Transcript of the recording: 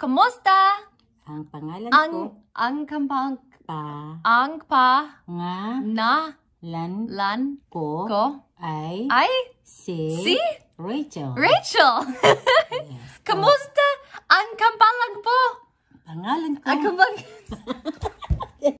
Kamusta? Ang pangalan ang, ko. Ang kampang. Pa. Ang pa. Nga. Na. Lan. Lan. Ko. Ko. Ay. Ay. Si. Si. Rachel. Rachel! yes. Kamusta? Ang kampangan po? Pangalan ko. Ang kampangan.